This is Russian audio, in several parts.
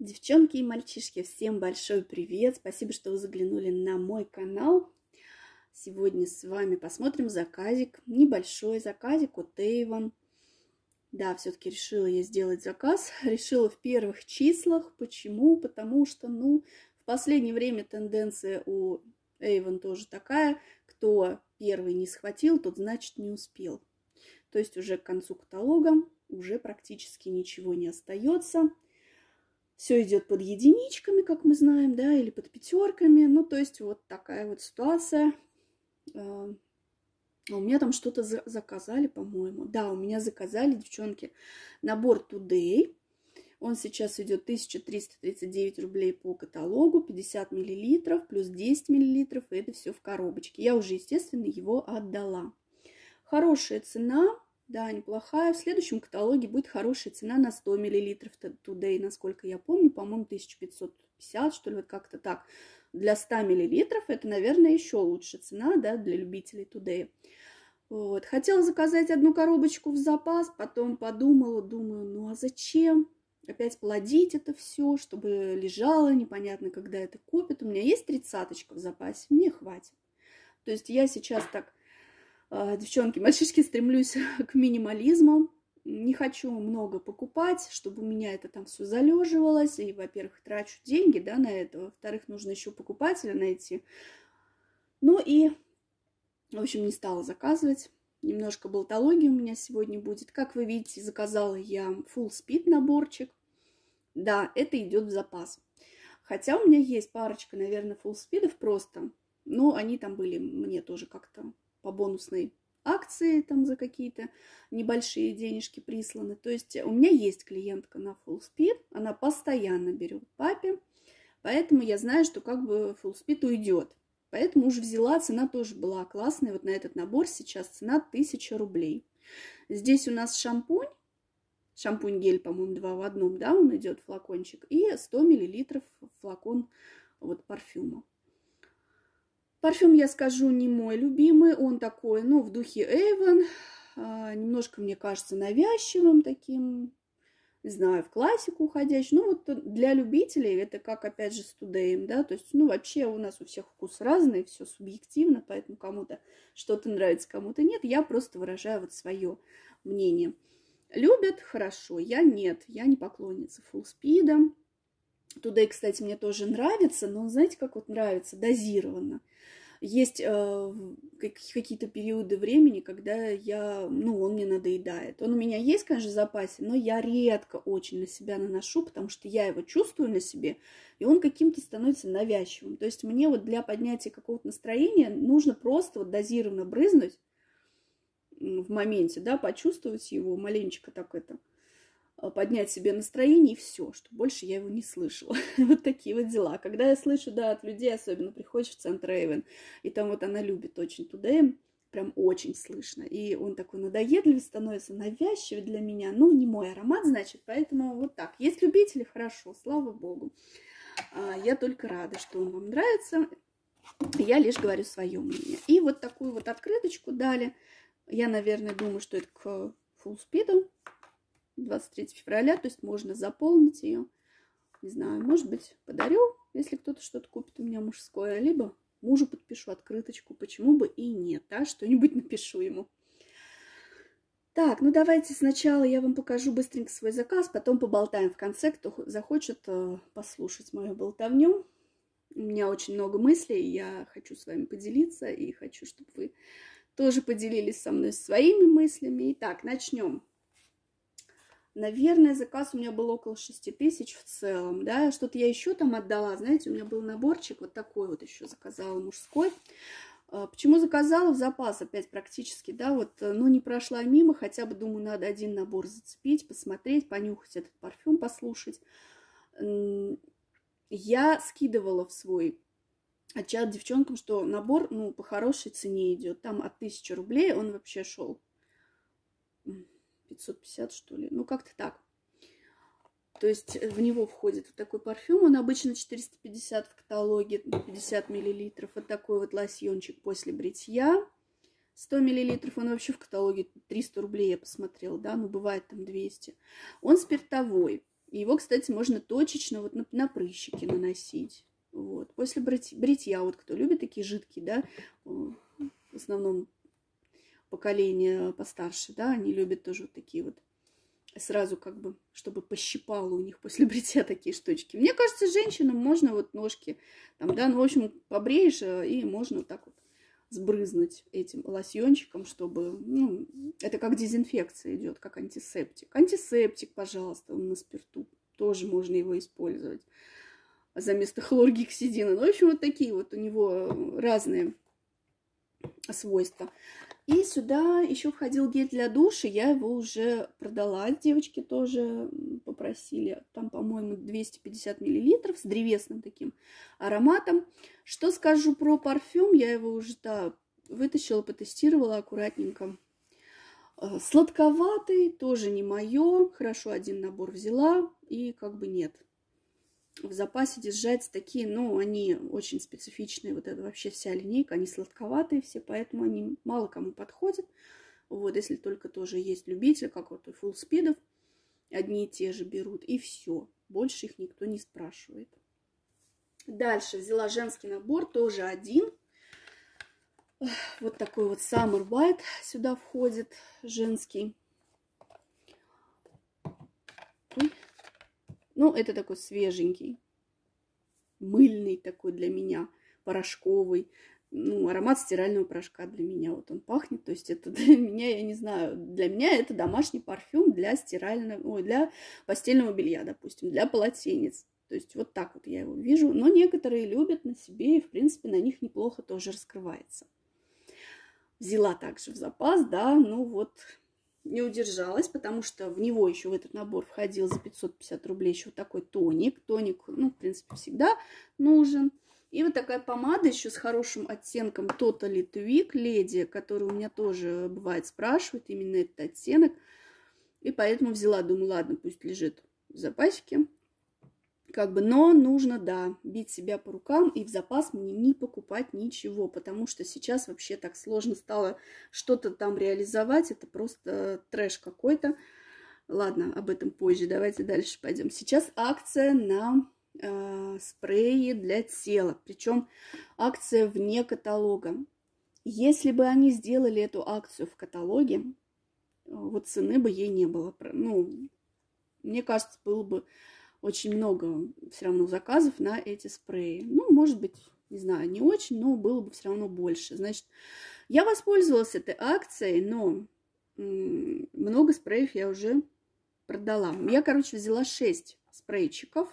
Девчонки и мальчишки, всем большой привет! Спасибо, что вы заглянули на мой канал. Сегодня с вами посмотрим заказик, небольшой заказик от Эйвон. Да, все-таки решила я сделать заказ. Решила в первых числах. Почему? Потому что, ну, в последнее время тенденция у Эйвон тоже такая. Кто первый не схватил, тот, значит, не успел. То есть уже к концу каталога уже практически ничего не остается – все идет под единичками, как мы знаем, да, или под пятерками. Ну, то есть вот такая вот ситуация. А, а у меня там что-то за заказали, по-моему. Да, у меня заказали, девчонки, набор Today. Он сейчас идет 1339 рублей по каталогу, 50 миллилитров, плюс 10 миллилитров, и это все в коробочке. Я уже, естественно, его отдала. Хорошая цена, да, неплохая. В следующем каталоге будет хорошая цена на 100 мл Today, насколько я помню, по-моему, 1550, что ли, вот как-то так. Для 100 мл это, наверное, еще лучше цена, да, для любителей Today. Вот. Хотела заказать одну коробочку в запас, потом подумала, думаю, ну а зачем? опять плодить это все, чтобы лежало, непонятно, когда это купят. У меня есть тридцаточка в запасе, мне хватит. То есть я сейчас так а, девчонки, мальчишки, стремлюсь к минимализму. Не хочу много покупать, чтобы у меня это там все залеживалось. И, во-первых, трачу деньги да, на это. Во-вторых, нужно еще покупателя найти. Ну и, в общем, не стала заказывать. Немножко болтологии у меня сегодня будет. Как вы видите, заказала я Full Speed наборчик. Да, это идет в запас. Хотя у меня есть парочка, наверное, full фуллспидов просто. Но они там были мне тоже как-то по бонусной акции там за какие-то небольшие денежки присланы. То есть у меня есть клиентка на Full Speed, она постоянно берет папе, поэтому я знаю, что как бы Full Speed уйдет. Поэтому уже взяла, цена тоже была классная. Вот на этот набор сейчас цена 1000 рублей. Здесь у нас шампунь, шампунь-гель, по-моему, два в одном, да, он идет флакончик, и 100 миллилитров флакон вот парфюма. Парфюм, я скажу, не мой любимый. Он такой, ну, в духе Эйвен. А, немножко, мне кажется, навязчивым таким. Не знаю, в классику уходящий. Ну, вот для любителей это как, опять же, с Тудеем, да. То есть, ну, вообще у нас у всех вкус разный, все субъективно, поэтому кому-то что-то нравится, кому-то нет. Я просто выражаю вот свое мнение. Любят – хорошо, я нет, я не поклонница фулспида. Тудей, кстати, мне тоже нравится, но знаете, как вот нравится? Дозированно. Есть э, какие-то периоды времени, когда я, ну, он мне надоедает. Он у меня есть, конечно, в запасе, но я редко очень на себя наношу, потому что я его чувствую на себе, и он каким-то становится навязчивым. То есть мне вот для поднятия какого-то настроения нужно просто вот дозированно брызнуть в моменте, да, почувствовать его маленечко так это – Э, поднять себе настроение и все, что больше я его не слышала. вот такие вот дела. Когда я слышу, да, от людей, особенно приходишь в центр Эйвен, и там вот она любит очень Тудеем, прям очень слышно. И он такой надоедливый становится, навязчивый для меня. Ну, не мой аромат, значит, поэтому вот так. Есть любители, хорошо, слава богу. А, я только рада, что он вам нравится. Я лишь говорю свое мнение. И вот такую вот открыточку дали. Я, наверное, думаю, что это к фулспиду. 23 февраля, то есть можно заполнить ее. Не знаю, может быть, подарю, если кто-то что-то купит у меня мужское, либо мужу подпишу открыточку, почему бы и нет, да, что-нибудь напишу ему. Так, ну давайте сначала я вам покажу быстренько свой заказ, потом поболтаем в конце, кто захочет э, послушать мою болтовню. У меня очень много мыслей, я хочу с вами поделиться и хочу, чтобы вы тоже поделились со мной своими мыслями. Итак, начнем. Наверное, заказ у меня был около 6 тысяч в целом, да, что-то я еще там отдала, знаете, у меня был наборчик вот такой вот еще заказала мужской. А, почему заказала в запас опять практически, да, вот, э, ну, не прошла мимо, хотя бы, думаю, надо один набор зацепить, посмотреть, понюхать этот парфюм, послушать. Я скидывала в свой чат девчонкам, что набор, ну, по хорошей цене идет, там от 1000 рублей он вообще шел. 550, что ли. Ну, как-то так. То есть э, в него входит вот такой парфюм. Он обычно 450 в каталоге, 50 миллилитров. Вот такой вот лосьончик после бритья. 100 миллилитров, он вообще в каталоге 300 рублей, я посмотрела, да, ну, бывает там 200. Он спиртовой. Его, кстати, можно точечно вот на, на прыщики наносить. Вот. После брить бритья, вот кто любит такие жидкие, да, в основном поколение постарше, да, они любят тоже вот такие вот сразу как бы, чтобы пощипало у них после бритья такие штучки. Мне кажется, женщинам можно вот ножки, там, да, ну, в общем, побреешь, э, и можно вот так вот сбрызнуть этим лосьончиком, чтобы, ну, это как дезинфекция идет, как антисептик. Антисептик, пожалуйста, он на спирту, тоже можно его использовать за место хлоргексидина. Ну, в общем, вот такие вот у него разные свойства. И сюда еще входил гель для души, Я его уже продала. Девочки тоже попросили. Там, по-моему, 250 миллилитров с древесным таким ароматом. Что скажу про парфюм? Я его уже да, вытащила, потестировала аккуратненько. Э, сладковатый, тоже не мое. Хорошо один набор взяла и как бы нет в запасе держать такие, ну, они очень специфичные, вот это вообще вся линейка, они сладковатые все, поэтому они мало кому подходят. Вот, если только тоже есть любитель, как вот у фуллспидов, одни и те же берут, и все. Больше их никто не спрашивает. Дальше взяла женский набор, тоже один. Вот такой вот Summer White сюда входит, женский. Ну, это такой свеженький, мыльный такой для меня, порошковый. Ну, аромат стирального порошка для меня вот он пахнет. То есть это для меня, я не знаю, для меня это домашний парфюм для стирального, ой, для постельного белья, допустим, для полотенец. То есть вот так вот я его вижу. Но некоторые любят на себе, и, в принципе, на них неплохо тоже раскрывается. Взяла также в запас, да, ну вот не удержалась, потому что в него еще в этот набор входил за 550 рублей еще вот такой тоник. Тоник, ну, в принципе, всегда нужен. И вот такая помада еще с хорошим оттенком Totally Twig Lady, которую у меня тоже бывает спрашивают, именно этот оттенок. И поэтому взяла, думаю, ладно, пусть лежит в запасике. Как бы, но нужно, да, бить себя по рукам и в запас мне не покупать ничего, потому что сейчас вообще так сложно стало что-то там реализовать, это просто трэш какой-то. Ладно, об этом позже, давайте дальше пойдем. Сейчас акция на э, спреи для тела, причем акция вне каталога. Если бы они сделали эту акцию в каталоге, вот цены бы ей не было. Ну, мне кажется, было бы очень много все равно заказов на эти спреи. Ну, может быть, не знаю, не очень, но было бы все равно больше. Значит, я воспользовалась этой акцией, но много спреев я уже продала. Я, короче, взяла 6 спрейчиков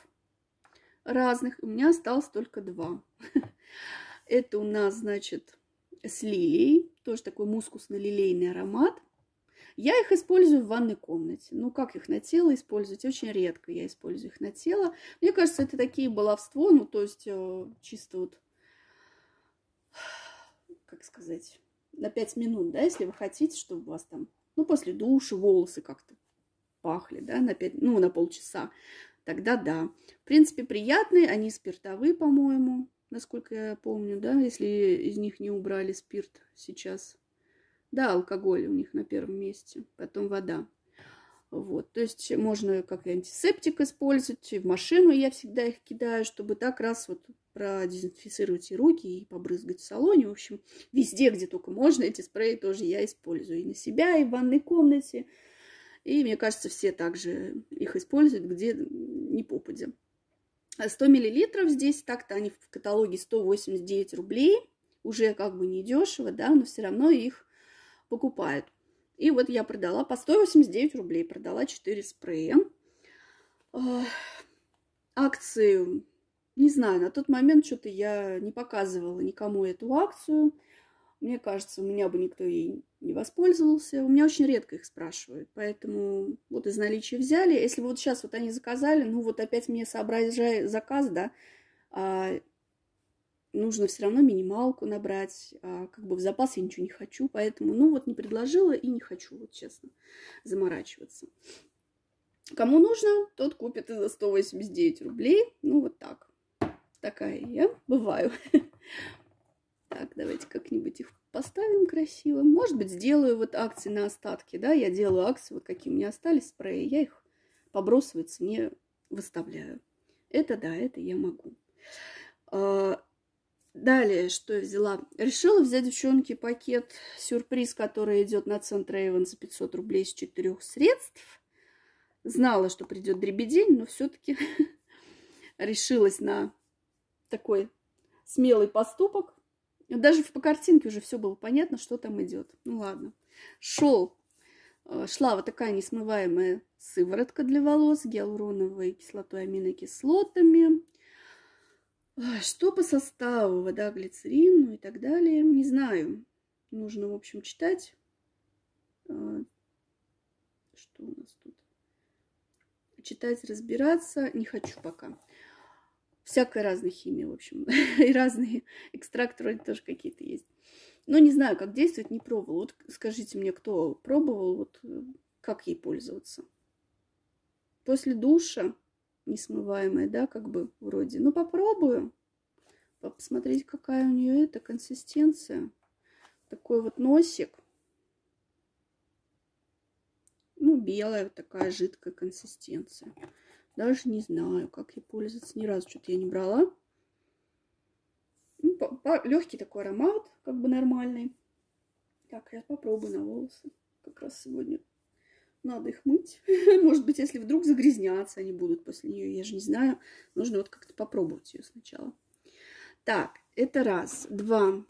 разных, у меня осталось только два. Это у нас, значит, с лилией, тоже такой мускусно-лилейный аромат. Я их использую в ванной комнате. Ну, как их на тело использовать? Очень редко я использую их на тело. Мне кажется, это такие баловство, ну, то есть э, чисто вот, как сказать, на 5 минут, да, если вы хотите, чтобы у вас там, ну, после душа волосы как-то пахли, да, на 5, ну, на полчаса, тогда да. В принципе, приятные, они спиртовые, по-моему, насколько я помню, да, если из них не убрали спирт сейчас. Да, алкоголь у них на первом месте, потом вода. Вот, то есть можно как и антисептик использовать, и в машину я всегда их кидаю, чтобы так раз вот продезинфицировать и руки, и побрызгать в салоне. В общем, везде, где только можно, эти спреи тоже я использую. И на себя, и в ванной комнате. И, мне кажется, все также их используют, где не попадя. 100 миллилитров здесь так-то они в каталоге 189 рублей. Уже как бы не дешево, да, но все равно их покупает. И вот я продала по 189 рублей, продала 4 спрея. акцию не знаю, на тот момент что-то я не показывала никому эту акцию. Мне кажется, у меня бы никто ей не воспользовался. У меня очень редко их спрашивают, поэтому вот из наличия взяли. Если бы вот сейчас вот они заказали, ну вот опять мне соображай заказ, да, а, нужно все равно минималку набрать, а как бы в запас я ничего не хочу, поэтому, ну, вот не предложила и не хочу, вот честно, заморачиваться. Кому нужно, тот купит и за 189 рублей, ну, вот так. Такая я бываю. Так, давайте как-нибудь их поставим красиво. Может быть, сделаю вот акции на остатки, да, я делаю акции, вот какие у меня остались спреи, я их побросывать мне выставляю. Это да, это я могу. А, Далее, что я взяла? Решила взять, девчонки, пакет сюрприз, который идет на центр Эйвен за 500 рублей из четырех средств. Знала, что придет дребедень, но все-таки решилась на такой смелый поступок. Даже по картинке уже все было понятно, что там идет. Ну ладно. Шел, э, шла вот такая несмываемая сыворотка для волос гиалуроновой кислотой, аминокислотами что по составу? Вода, глицерин ну и так далее. Не знаю. Нужно, в общем, читать. А, что у нас тут? Читать, разбираться не хочу пока. Всякая разная химия, в общем. и разные экстракты вроде тоже какие-то есть. Но не знаю, как действует, не пробовал. Вот скажите мне, кто пробовал, вот э, как ей пользоваться. После душа несмываемая, да, как бы вроде. Ну, попробую посмотреть, какая у нее эта консистенция. Такой вот носик. Ну, белая такая жидкая консистенция. Даже не знаю, как ей пользоваться. Ни разу что-то я не брала. Ну, легкий такой аромат, как бы нормальный. Так, я попробую на волосы. Как раз сегодня надо их мыть. Может быть, если вдруг загрязняться они будут после нее, я же не знаю. Нужно вот как-то попробовать ее сначала. Так, это раз. Два.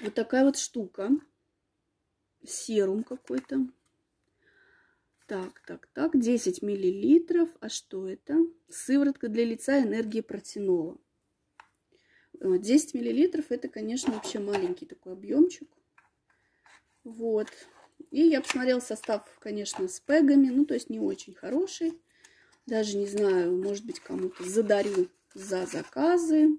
Вот такая вот штука. Серум какой-то. Так, так, так. 10 миллилитров. А что это? Сыворотка для лица энергии протянула. 10 э, миллилитров это, конечно, вообще маленький такой объемчик. Вот. И я посмотрел состав, конечно, с пегами. Ну, то есть не очень хороший. Даже не знаю, может быть, кому-то задарю за заказы.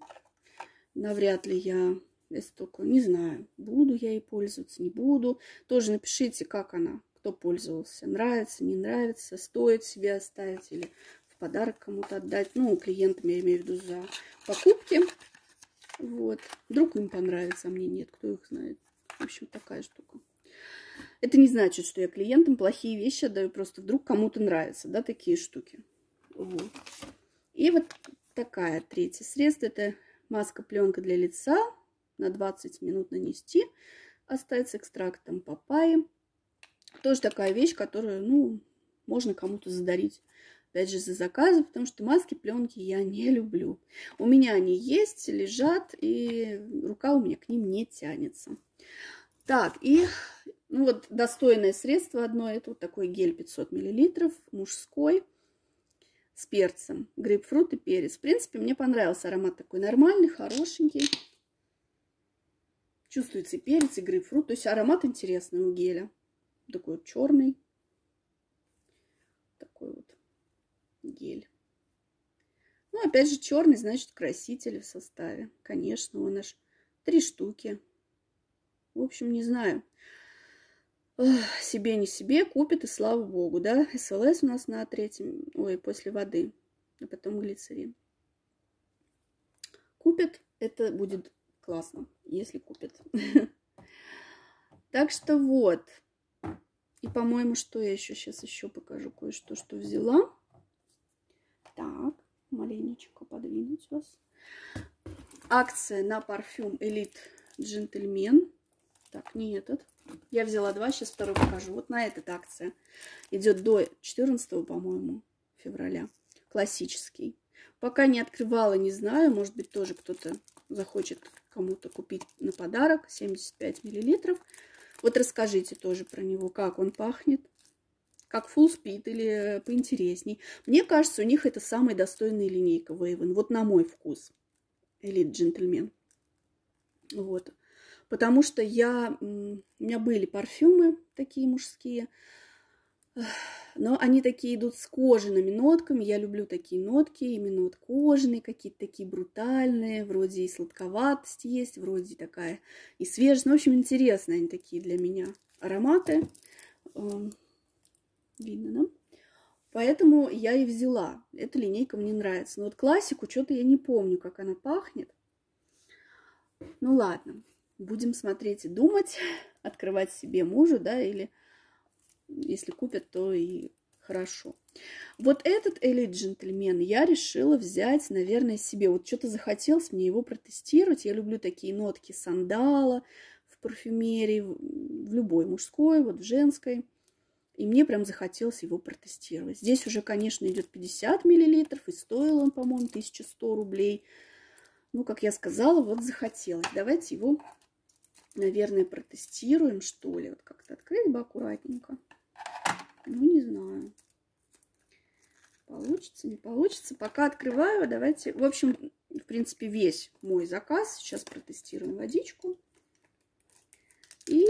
Навряд ли я если только, не знаю, буду я ей пользоваться, не буду. Тоже напишите, как она, кто пользовался, нравится, не нравится, стоит себе оставить или в подарок кому-то отдать. Ну, клиентам я имею в виду за покупки. Вот. Вдруг им понравится, а мне нет, кто их знает. В общем, такая штука. Это не значит, что я клиентам плохие вещи отдаю, просто вдруг кому-то нравятся, да, такие штуки. Вот. И вот такая третье средство. Это маска-пленка для лица. На 20 минут нанести. Оставить с экстрактом папайи. Тоже такая вещь, которую, ну, можно кому-то задарить. Опять же, за заказы, потому что маски, пленки я не люблю. У меня они есть, лежат, и рука у меня к ним не тянется. Так, и ну вот достойное средство одно, это вот такой гель 500 мл, мужской, с перцем, грейпфрут и перец. В принципе, мне понравился аромат такой нормальный, хорошенький. Чувствуется и перец, и грейпфрут. То есть аромат интересный у геля. Такой вот черный. Такой вот гель. Ну, опять же, черный, значит, краситель в составе. Конечно, он аж три штуки. В общем, не знаю себе не себе купит, и слава богу, да. СЛС у нас на третьем, ой, после воды, а потом глицерин. Купит, это будет классно, если купит. Так что вот. И, по-моему, что я еще сейчас еще покажу кое-что, что взяла. Так, маленечко подвинуть вас. Акция на парфюм Элит Джентльмен. Так, не этот. Я взяла два, сейчас второй покажу. Вот на этот акция. Идет до 14, по-моему, февраля. Классический. Пока не открывала, не знаю. Может быть, тоже кто-то захочет кому-то купить на подарок. 75 миллилитров. Вот расскажите тоже про него, как он пахнет. Как Full Speed или поинтересней. Мне кажется, у них это самая достойная линейка Вейвен. Вот на мой вкус. Элит джентльмен. Вот потому что я, у меня были парфюмы такие мужские, но они такие идут с кожаными нотками. Я люблю такие нотки, именно вот кожаные, какие-то такие брутальные, вроде и сладковатость есть, вроде такая и свежесть. Ну, в общем, интересные они такие для меня ароматы. Эм, видно, да? Поэтому я и взяла. Эта линейка мне нравится. Но вот классику что-то я не помню, как она пахнет. Ну ладно будем смотреть и думать, открывать себе мужу, да, или если купят, то и хорошо. Вот этот Элит Джентльмен я решила взять, наверное, себе. Вот что-то захотелось мне его протестировать. Я люблю такие нотки сандала в парфюмерии, в любой мужской, вот в женской. И мне прям захотелось его протестировать. Здесь уже, конечно, идет 50 миллилитров, и стоил он, по-моему, 1100 рублей. Ну, как я сказала, вот захотелось. Давайте его Наверное, протестируем, что ли. Вот как-то открыть бы аккуратненько. Ну, не знаю. Получится, не получится. Пока открываю, давайте... В общем, в принципе, весь мой заказ. Сейчас протестируем водичку. И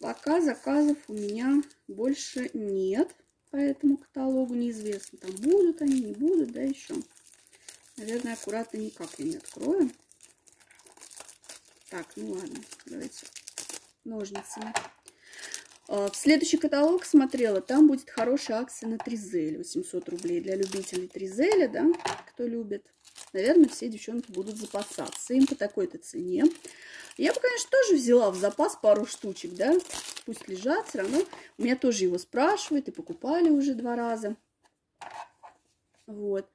пока заказов у меня больше нет по этому каталогу. Неизвестно, там будут они, не будут, да, еще. Наверное, аккуратно никак я не открою. Так, ну ладно, давайте ножницами. А, в следующий каталог смотрела, там будет хорошая акция на тризель, 800 рублей для любителей тризеля, да, кто любит. Наверное, все девчонки будут запасаться им по такой-то цене. Я бы, конечно, тоже взяла в запас пару штучек, да, пусть лежат, все равно. У меня тоже его спрашивают и покупали уже два раза. Вот.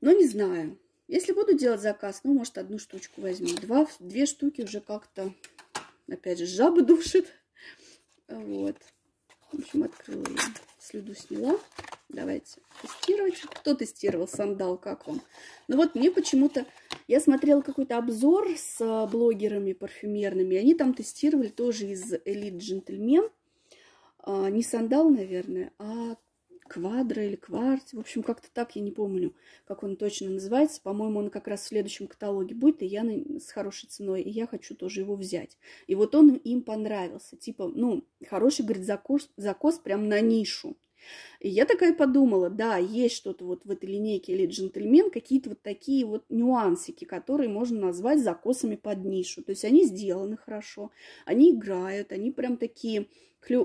Но не знаю. Если буду делать заказ, ну, может, одну штучку возьму. Два, две штуки уже как-то, опять же, жаба душит. Вот. В общем, открыла я. Слюду сняла. Давайте тестировать. Кто тестировал сандал, как он? Ну вот мне почему-то... Я смотрела какой-то обзор с а, блогерами парфюмерными. Они там тестировали тоже из Elite Gentleman, а, не сандал, наверное, а квадро или кварц. В общем, как-то так я не помню, как он точно называется. По-моему, он как раз в следующем каталоге будет, и я на... с хорошей ценой, и я хочу тоже его взять. И вот он им понравился. Типа, ну, хороший, говорит, закос, закос прям на нишу. И я такая подумала, да, есть что-то вот в этой линейке или джентльмен, какие-то вот такие вот нюансики, которые можно назвать закосами под нишу. То есть они сделаны хорошо, они играют, они прям такие...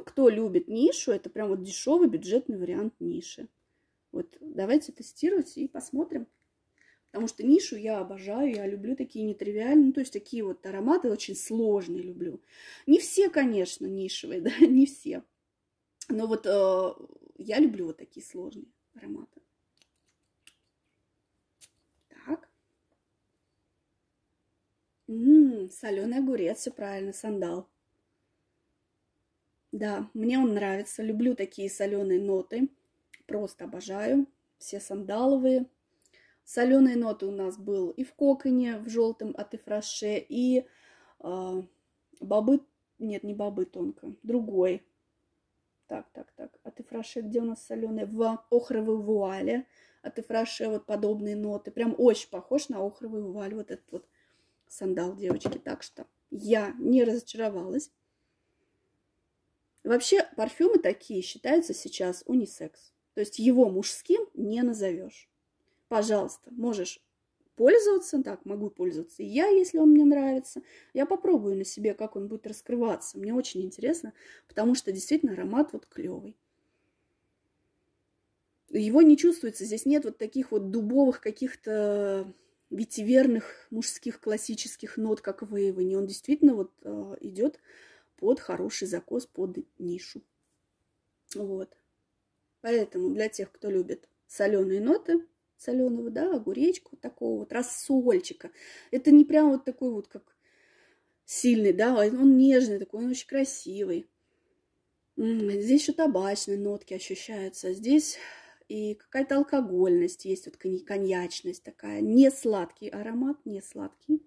Кто любит нишу, это прям вот дешевый бюджетный вариант ниши. Вот давайте тестировать и посмотрим. Потому что нишу я обожаю, я люблю такие нетривиальные, ну, то есть такие вот ароматы очень сложные люблю. Не все, конечно, нишевые, да, не все. Но вот э, я люблю вот такие сложные ароматы. Так. Ммм, соленый огурец, все правильно, сандал. Да, мне он нравится. Люблю такие соленые ноты. Просто обожаю. Все сандаловые. Соленые ноты у нас был и в коконе, в желтом от Ифраше, и э, бобы, нет, не бобы тонко, другой так, так, так. А ты фраше, где у нас соленые? В охровой вуале. А ты фраше, вот подобные ноты. Прям очень похож на охровый вуаль. Вот этот вот сандал девочки. Так что я не разочаровалась. Вообще парфюмы такие считаются сейчас унисекс. То есть его мужским не назовешь. Пожалуйста, можешь пользоваться, так, могу пользоваться и я, если он мне нравится. Я попробую на себе, как он будет раскрываться. Мне очень интересно, потому что действительно аромат вот клевый. Его не чувствуется, здесь нет вот таких вот дубовых каких-то ветиверных мужских классических нот, как в Эйвене. Он действительно вот э, идет под хороший закос, под нишу. Вот. Поэтому для тех, кто любит соленые ноты, соленого, да, огуречку такого вот, рассольчика. Это не прям вот такой вот, как сильный, да, а он нежный такой, он очень красивый. Здесь еще табачные нотки ощущаются. А здесь и какая-то алкогольность есть, вот коньячность такая. Не сладкий аромат, не сладкий.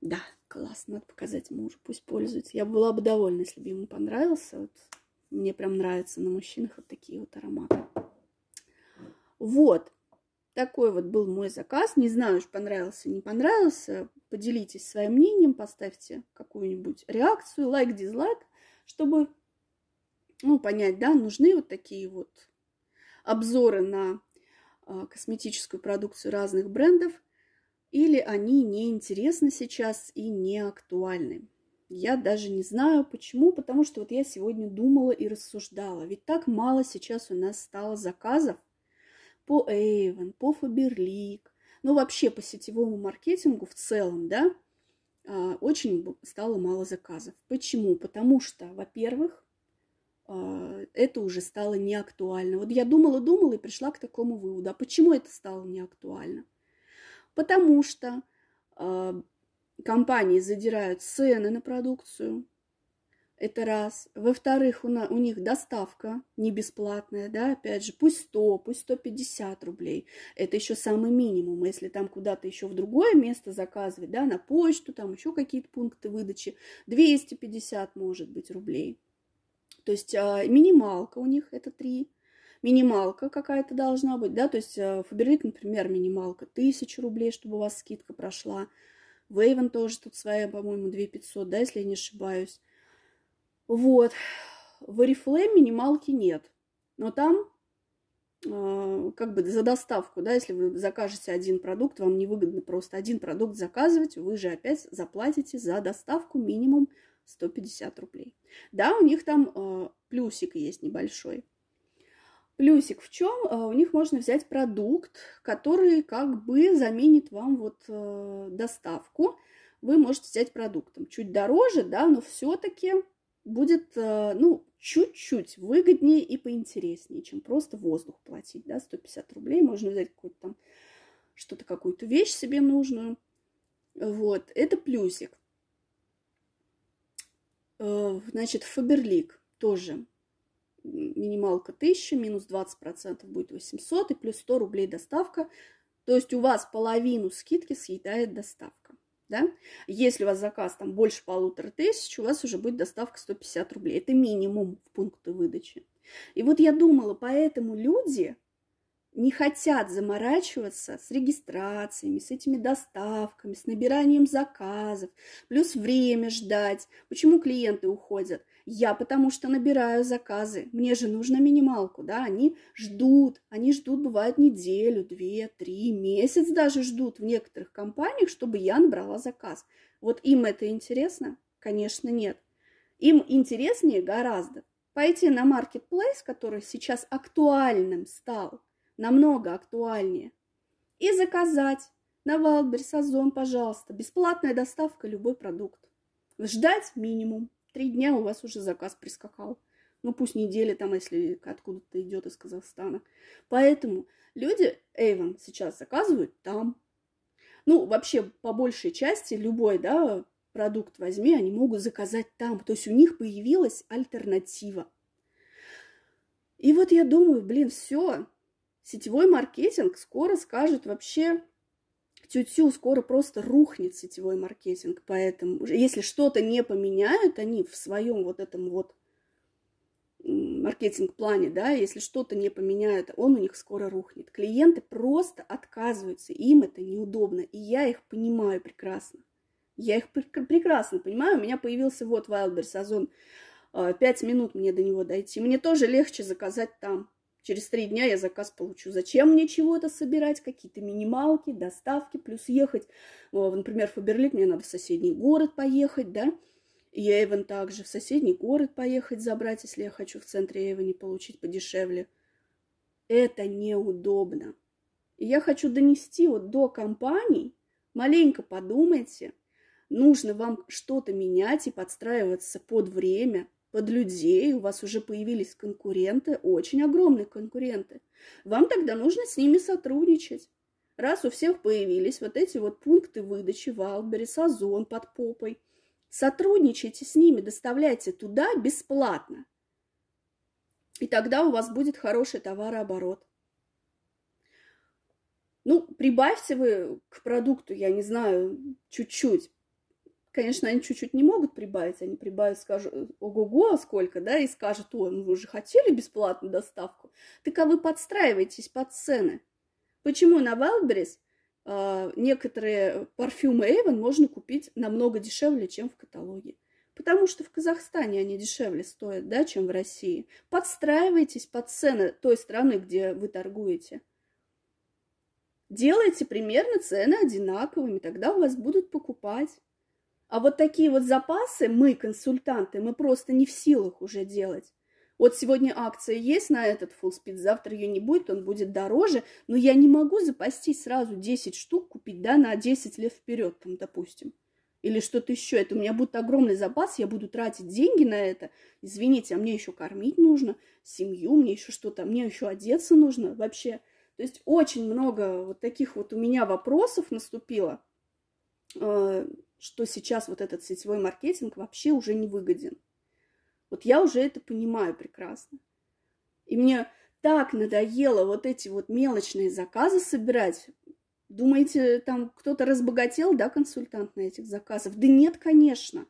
Да, классно, надо показать мужу, пусть пользуется. Я была бы довольна, если бы ему понравился. Вот мне прям нравятся на мужчинах вот такие вот ароматы. Вот, такой вот был мой заказ. Не знаю, уж понравился, не понравился. Поделитесь своим мнением, поставьте какую-нибудь реакцию, лайк, дизлайк, чтобы ну, понять, да, нужны вот такие вот обзоры на а, косметическую продукцию разных брендов, или они неинтересны сейчас и не актуальны. Я даже не знаю почему, потому что вот я сегодня думала и рассуждала. Ведь так мало сейчас у нас стало заказов по Эйвен, по Фаберлик, ну вообще по сетевому маркетингу в целом, да, а, очень стало мало заказов. Почему? Потому что, во-первых, а, это уже стало неактуально. Вот я думала-думала и пришла к такому выводу. А почему это стало неактуально? Потому что а, компании задирают цены на продукцию, это раз. Во-вторых, у, у них доставка не бесплатная, да, опять же, пусть 100, пусть 150 рублей. Это еще самый минимум. А если там куда-то еще в другое место заказывать, да, на почту, там еще какие-то пункты выдачи, 250, может быть, рублей. То есть э, минималка у них это 3 минималка какая-то должна быть, да, то есть а, Фаберлик, например, минималка 1000 рублей, чтобы у вас скидка прошла. Вейвен тоже тут своя, по-моему, 2500, да, если я не ошибаюсь. Вот. В Oriflame минималки нет. Но там а, как бы за доставку, да, если вы закажете один продукт, вам невыгодно просто один продукт заказывать, вы же опять заплатите за доставку минимум 150 рублей. Да, у них там э, плюсик есть небольшой. Плюсик в чем? А, у них можно взять продукт, который как бы заменит вам вот э, доставку. Вы можете взять продуктом. Чуть дороже, да, но все-таки будет, э, ну, чуть-чуть выгоднее и поинтереснее, чем просто воздух платить, да, 150 рублей, можно взять какую-то там, что-то, какую-то вещь себе нужную, вот, это плюсик. Э, значит, Фаберлик тоже минималка 1000, минус 20% будет 800, и плюс 100 рублей доставка, то есть у вас половину скидки съедает доставка да? Если у вас заказ там больше полутора тысяч, у вас уже будет доставка 150 рублей. Это минимум в пункты выдачи. И вот я думала, поэтому люди не хотят заморачиваться с регистрациями, с этими доставками, с набиранием заказов, плюс время ждать. Почему клиенты уходят? Я потому что набираю заказы, мне же нужно минималку, да, они ждут, они ждут, бывает, неделю, две, три, месяц даже ждут в некоторых компаниях, чтобы я набрала заказ. Вот им это интересно? Конечно, нет. Им интереснее гораздо пойти на маркетплейс, который сейчас актуальным стал, намного актуальнее. И заказать на Валберс, Озон, пожалуйста, бесплатная доставка любой продукт. Ждать минимум. Три дня у вас уже заказ прискакал. Ну, пусть неделя там, если откуда-то идет из Казахстана. Поэтому люди Эйвен сейчас заказывают там. Ну, вообще, по большей части, любой, да, продукт возьми, они могут заказать там. То есть у них появилась альтернатива. И вот я думаю, блин, все, сетевой маркетинг скоро скажет вообще тю-тю, скоро просто рухнет сетевой маркетинг. Поэтому, если что-то не поменяют они в своем вот этом вот маркетинг-плане, да, если что-то не поменяют, он у них скоро рухнет. Клиенты просто отказываются, им это неудобно, и я их понимаю прекрасно. Я их пр- прекрасно понимаю, у меня появился вот Wildberries Озон, а а, пять минут мне до него дойти, мне тоже легче заказать там, Через три дня я заказ получу. Зачем мне чего-то собирать? Какие-то минималки, доставки, плюс ехать. Ну, а, например, в Фаберлик мне надо в соседний город поехать, да? И Эйвен также в соседний город поехать забрать, если я хочу в центре не получить подешевле. Это неудобно. И я хочу донести вот до компаний, маленько подумайте, нужно вам что-то менять и подстраиваться под время, под людей, у вас уже появились конкуренты, очень огромные конкуренты. Вам тогда нужно с ними сотрудничать. Раз у всех появились вот эти вот пункты выдачи Валбери, Сазон под попой, сотрудничайте с ними, доставляйте туда бесплатно. И тогда у вас будет хороший товарооборот. Ну, прибавьте вы к продукту, я не знаю, чуть-чуть, Конечно, они чуть-чуть не могут прибавить, они прибавят, скажут, «Э, ого-го, а сколько, да, и скажут, ой, ну вы же хотели бесплатную доставку. Так а вы подстраиваетесь под цены. Почему на Wildberries э, некоторые парфюмы Avon можно купить намного дешевле, чем в каталоге? Потому что в Казахстане они дешевле стоят, да, чем в России. Подстраивайтесь под цены той страны, где вы торгуете. Делайте примерно цены одинаковыми, тогда у вас будут покупать. А вот такие вот запасы мы, консультанты, мы просто не в силах уже делать. Вот сегодня акция есть на этот фулспид, завтра ее не будет, он будет дороже, но я не могу запастись сразу 10 штук купить, да, на 10 лет вперед, там, допустим. Или что-то еще. Это у меня будет огромный запас, я буду тратить деньги на это. Извините, а мне еще кормить нужно, семью, мне еще что-то, мне еще одеться нужно вообще. То есть очень много вот таких вот у меня вопросов наступило э, что сейчас вот этот сетевой маркетинг вообще уже не выгоден. Вот я уже это понимаю прекрасно. И мне так надоело вот эти вот мелочные заказы собирать. Думаете, там кто-то разбогател, да, консультант на этих заказах? Да нет, конечно.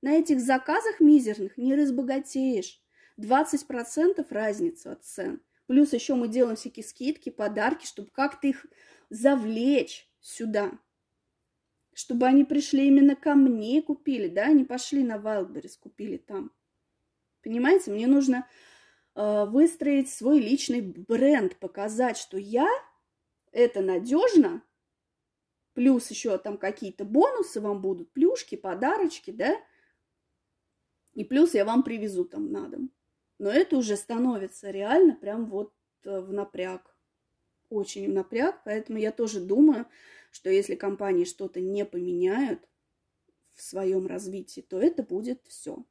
На этих заказах мизерных не разбогатеешь. 20% разница от цен. Плюс еще мы делаем всякие скидки, подарки, чтобы как-то их завлечь сюда чтобы они пришли именно ко мне и купили, да, они пошли на Wildberries, купили там. Понимаете, мне нужно э, выстроить свой личный бренд, показать, что я это надежно, плюс еще там какие-то бонусы вам будут, плюшки, подарочки, да, и плюс я вам привезу там на дом. Но это уже становится реально прям вот э, в напряг. Очень в напряг, поэтому я тоже думаю, что если компании что-то не поменяют в своем развитии, то это будет все.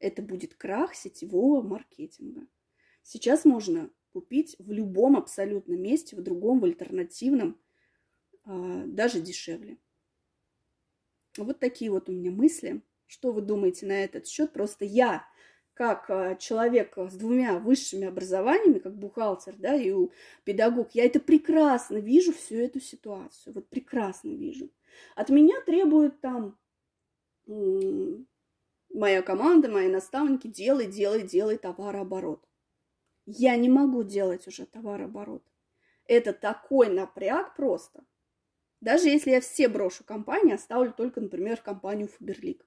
Это будет крах сетевого маркетинга. Сейчас можно купить в любом абсолютном месте, в другом, в альтернативном, а, даже дешевле. Вот такие вот у меня мысли. Что вы думаете на этот счет? Просто я как а, человек с двумя высшими образованиями, как бухгалтер, да, и педагог, я это прекрасно вижу, всю эту ситуацию, вот прекрасно вижу. От меня требуют там моя команда, мои наставники, делай, делай, делай товарооборот. Я не могу делать уже товарооборот. Это такой напряг просто. Даже если я все брошу компании, оставлю только, например, компанию Фаберлик.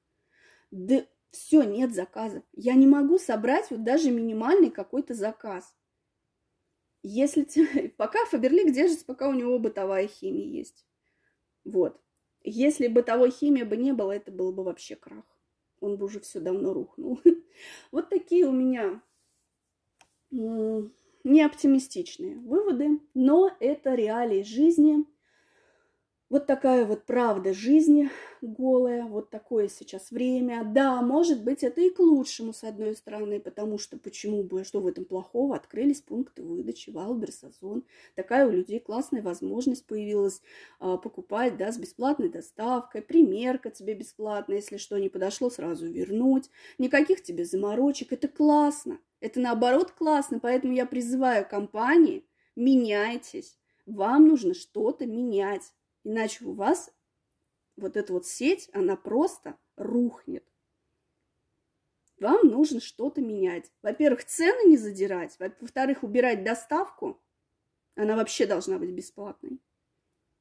Да все, нет заказов. Я не могу собрать вот даже минимальный какой-то заказ. Если пока Фаберлик держится, пока у него бытовая химия есть. Вот. Если бытовой химии бы не было, это было бы вообще крах. Он бы уже все давно рухнул. Вот такие у меня не оптимистичные выводы, но это реалии жизни – вот такая вот правда жизни голая, вот такое сейчас время. Да, может быть, это и к лучшему, с одной стороны, потому что почему бы, что в этом плохого, открылись пункты выдачи, Валберс, Озон. Такая у людей классная возможность появилась а, покупать, да, с бесплатной доставкой, примерка тебе бесплатно, если что не подошло, сразу вернуть. Никаких тебе заморочек, это классно. Это наоборот классно, поэтому я призываю компании, меняйтесь. Вам нужно что-то менять Иначе у вас вот эта вот сеть, она просто рухнет. Вам нужно что-то менять. Во-первых, цены не задирать. Во-вторых, убирать доставку. Она вообще должна быть бесплатной.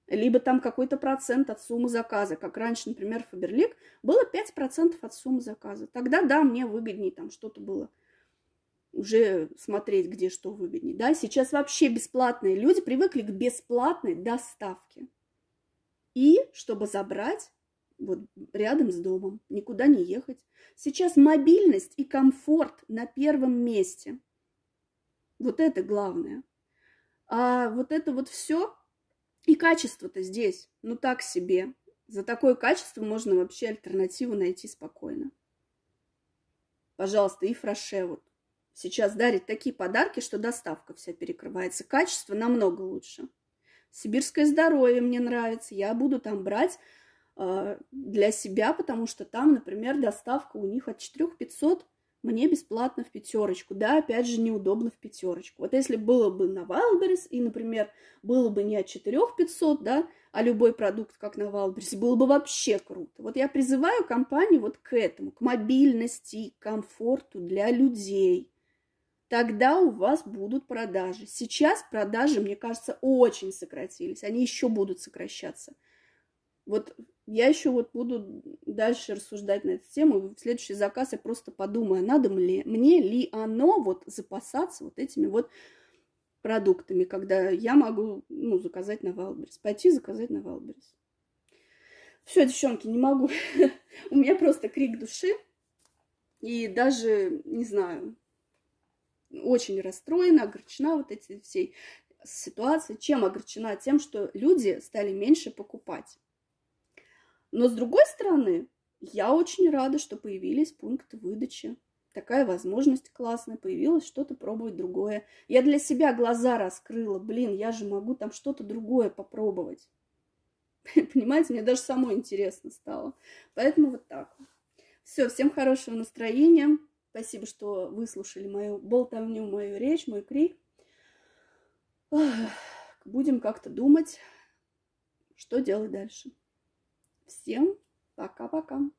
Либо там какой-то процент от суммы заказа. Как раньше, например, Фаберлик было 5% от суммы заказа. Тогда, да, мне выгоднее там что-то было уже смотреть, где что выгоднее. Да? Сейчас вообще бесплатные люди привыкли к бесплатной доставке и чтобы забрать вот рядом с домом, никуда не ехать. Сейчас мобильность и комфорт на первом месте. Вот это главное. А вот это вот все и качество-то здесь, ну так себе. За такое качество можно вообще альтернативу найти спокойно. Пожалуйста, и фраше вот. Сейчас дарит такие подарки, что доставка вся перекрывается. Качество намного лучше. Сибирское здоровье мне нравится. Я буду там брать э, для себя, потому что там, например, доставка у них от 4500 мне бесплатно в пятерочку. Да, опять же, неудобно в пятерочку. Вот если было бы на Wildberries, и, например, было бы не от 4500, да, а любой продукт, как на Wildberries, было бы вообще круто. Вот я призываю компанию вот к этому, к мобильности, к комфорту для людей – тогда у вас будут продажи. Сейчас продажи, мне кажется, очень сократились. Они еще будут сокращаться. Вот я еще вот буду дальше рассуждать на эту тему. В следующий заказ я просто подумаю, надо ли, мне ли оно вот запасаться вот этими вот продуктами, когда я могу ну, заказать на Валберес, пойти заказать на Валберес. Все, девчонки, не могу. У меня просто крик души. И даже, не знаю, очень расстроена, огорчена вот этой всей ситуацией. Чем огорчена? Тем, что люди стали меньше покупать. Но с другой стороны, я очень рада, что появились пункты выдачи. Такая возможность классная, появилась что-то пробовать другое. Я для себя глаза раскрыла, блин, я же могу там что-то другое попробовать. Понимаете, мне даже самой интересно стало. Поэтому вот так. Все, всем хорошего настроения. Спасибо, что выслушали мою болтовню, мою речь, мой крик. Будем как-то думать, что делать дальше. Всем пока-пока.